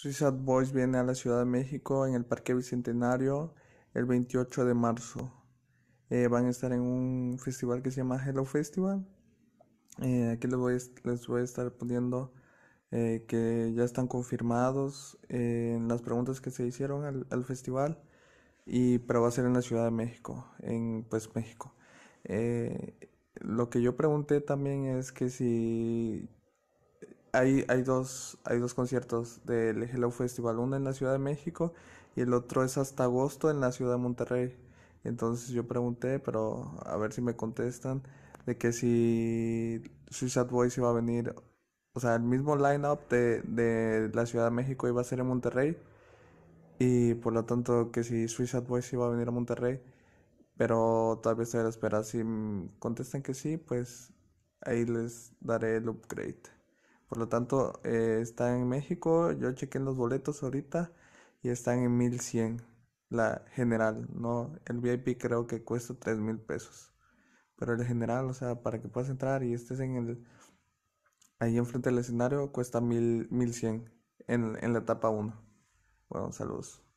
Suicide Boys viene a la Ciudad de México en el Parque Bicentenario el 28 de marzo. Eh, van a estar en un festival que se llama Hello Festival. Eh, aquí les voy, a, les estar poniendo eh, que ya están confirmados en las preguntas que se hicieron al, al, festival. Y, pero va a ser en la Ciudad de México, en pues México. lo que yo pregunté también es que si hay, dos, hay dos conciertos del Hello Festival, uno en la Ciudad de México y el otro es hasta agosto en la Ciudad de Monterrey. Entonces yo pregunté, pero a ver si me contestan, de que si Suicide Boys iba a venir, o sea, el mismo line-up de, de la Ciudad de México iba a ser en Monterrey y por lo tanto que si Suicide Boys iba a venir a Monterrey, pero todavía estoy a la espera. Si contestan que sí, pues ahí les daré el upgrade. Por lo tanto, eh, está en México. Yo chequé los boletos ahorita y están en 1100. La general, no. El VIP creo que cuesta 3000 pesos. Pero el general, o sea, para que puedas entrar y estés en el. Ahí enfrente del escenario, cuesta 1100 en, en la etapa 1. Bueno, saludos.